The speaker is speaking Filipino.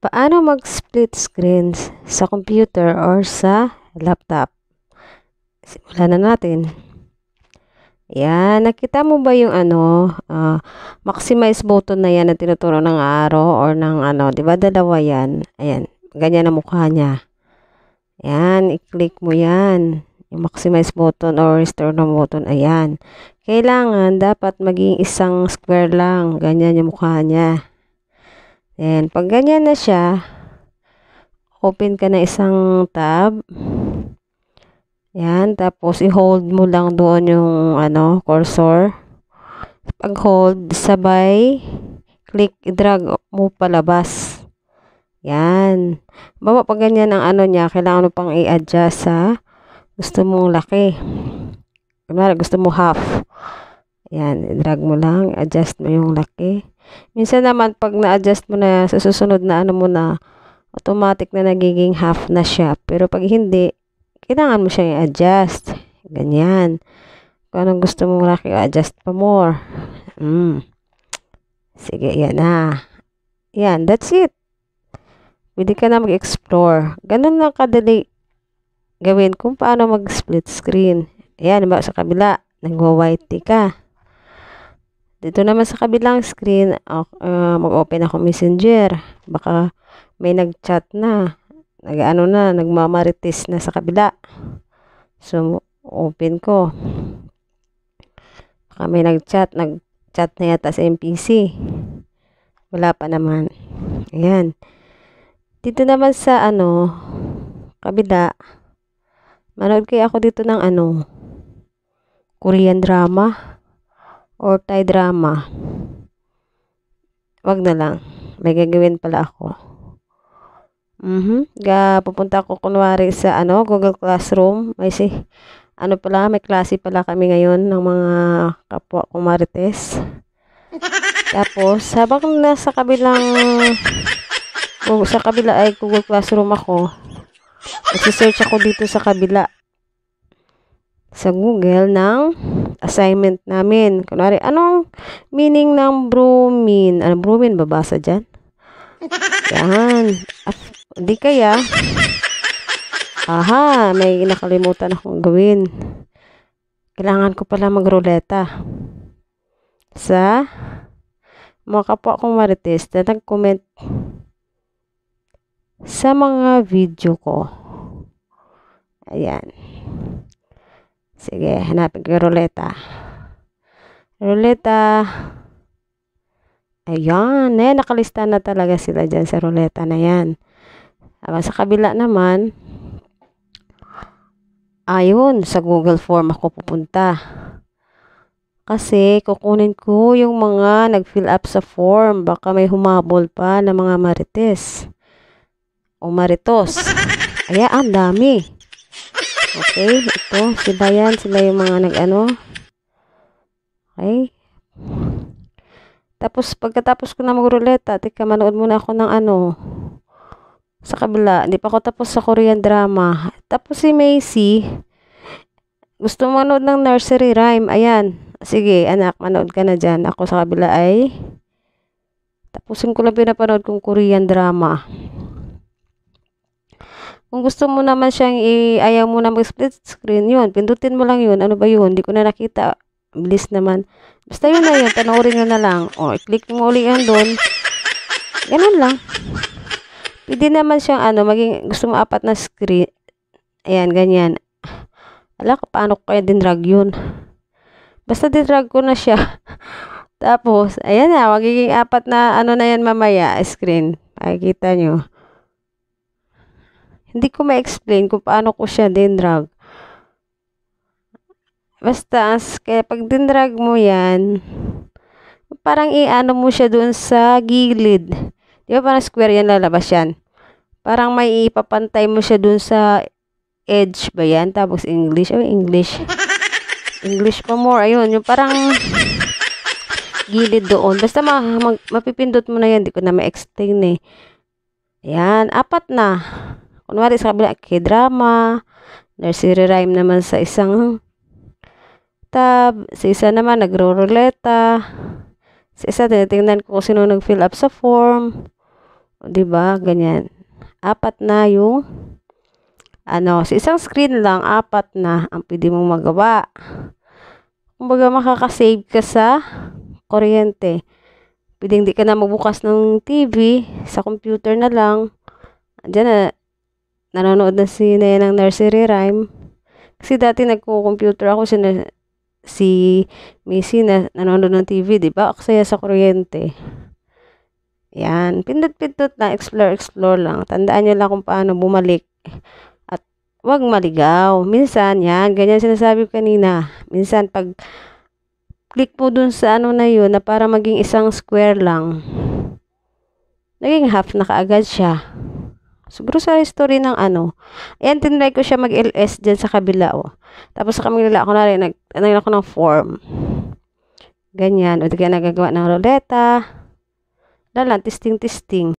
Paano mag-split screen sa computer or sa laptop? Simulan na natin. Yan, nakita mo ba yung ano, uh, maximize button na yan na tinuturo ng arrow or ng ano, di ba dalawa yan? Ayan, ganyan ang mukha niya. Yan, i-click mo yan. Yung maximize button or restore ng button, ayan. Kailangan dapat maging isang square lang, ganyan yung mukha niya. Then, pag ganyan na siya, open ka na isang tab. Yan, tapos i-hold mo lang doon yung ano, cursor. Pag hold, sabay click, drag mo palabas. Yan. Baba pag ganyan ang ano niya, kailangan mo pang i-adjust sa gusto mong laki. Kunwari, gusto mo half. Yan, drag mo lang, adjust mo yung laki. Minsan naman pag na-adjust mo na sa susunod na ano mo na automatic na nagiging half na siya. Pero pag hindi, kailangan mo siya i-adjust. Ganyan. Kung anong gusto mong laki, adjust pa more. Mm. Sige, yan na. Yan, that's it. Pwede ka na mag-explore. Ganun lang kadali gawin kung paano mag-split screen. Ayan, ba sa kabila, nagwa-whitey ka. Dito naman sa kabilang screen, uh, mag-open ako messenger. Baka may nag-chat na. Nag-ano na, nagmamarites na sa kabila. So, open ko. Baka may nag-chat. Nag-chat na yata sa MPC. Wala pa naman. Ayan. Dito naman sa ano, kabila, manood kaya ako dito ng ano, Korean drama or Thai drama. Wag na lang. May gagawin pala ako. Mhm. Ga pupunta ako kunwari sa ano, Google Classroom. May si ano pala, may klase pala kami ngayon ng mga kapwa ko Marites. Tapos habang nasa kabilang kung sa kabila ay Google Classroom ako, isi-search ako dito sa kabila sa Google ng assignment namin. Kunwari, anong meaning ng bromine? Ano, bromine, babasa dyan? Yan. Hindi kaya. Aha, may nakalimutan akong gawin. Kailangan ko pala magruleta. Sa mga kapwa akong marites na nag-comment sa mga video ko. Ayan. Sige, hanapin ko yung ruleta. Ruleta. Ayan, eh, nakalista na talaga sila dyan sa ruleta na yan. Aba, sa kabila naman, ayun, sa Google Form ako pupunta. Kasi kukunin ko yung mga nag-fill up sa form. Baka may humabol pa na mga marites. O maritos. Kaya ang dami. Okay, ito, sila yan, sila yung mga nag-ano. Okay. Tapos, pagkatapos ko na mag-ruleta, tika, manood muna ako ng ano, sa kabila. Hindi pa ako tapos sa Korean drama. Tapos si Macy, gusto manood ng nursery rhyme. Ayan. Sige, anak, manood ka na dyan. Ako sa kabila ay, tapusin ko lang pinapanood kong Korean drama. Kung gusto mo naman siyang i ayaw mo na mag-split screen, yun, pindutin mo lang yun. Ano ba yun? Hindi ko na nakita. Bilis naman. Basta yun na yun, panoorin nyo na lang. O, i-click mo ulit yan doon. Ganun lang. Pwede naman siyang ano, maging gusto mo apat na screen. Ayan, ganyan. Ala, paano ko kaya dinrag yun? Basta dinrag ko na siya. Tapos, ayan na, magiging apat na ano na yan mamaya, screen. Makikita nyo. Hindi ko ma-explain kung paano ko siya dinrag. Basta, as, kaya pag dinrag mo yan, parang iano mo siya doon sa gilid. Di ba parang square yan lalabas yan? Parang may ipapantay mo siya doon sa edge ba yan? Tapos English. Oh, English. English pa more. Ayun, yung parang gilid doon. Basta ma mag mapipindot mo na yan. Di ko na ma-explain eh. Ayan, apat na. Kunwari sa kabila, k-drama, nursery rhyme naman sa isang tab, sa isa naman nagro-ruleta, sa isa tinitingnan ko kung sino nag-fill up sa form, o, diba, ganyan. Apat na yung, ano, sa isang screen lang, apat na ang pwede mong magawa. Kumbaga, makakasave ka sa kuryente. Pwede hindi ka na magbukas ng TV, sa computer na lang. Diyan na, nanonood na si Naya ng nursery rhyme. Kasi dati nagko-computer ako si, si Missy na nanonood ng TV, di ba? Aksaya sa kuryente. Yan, pindot-pindot na, explore-explore lang. Tandaan nyo lang kung paano bumalik. At wag maligaw. Minsan, yan, ganyan sinasabi ko kanina. Minsan, pag click mo dun sa ano na yun na para maging isang square lang. Naging half na kaagad siya. So, grocery store rin ng ano. Ayan, eh, tinry ko siya mag-LS dyan sa kabila, oh. Tapos sa kamila ako na rin, nag, nag ano ako ng form. Ganyan. O, di kaya nagagawa ng ruleta. Dalan, testing-testing.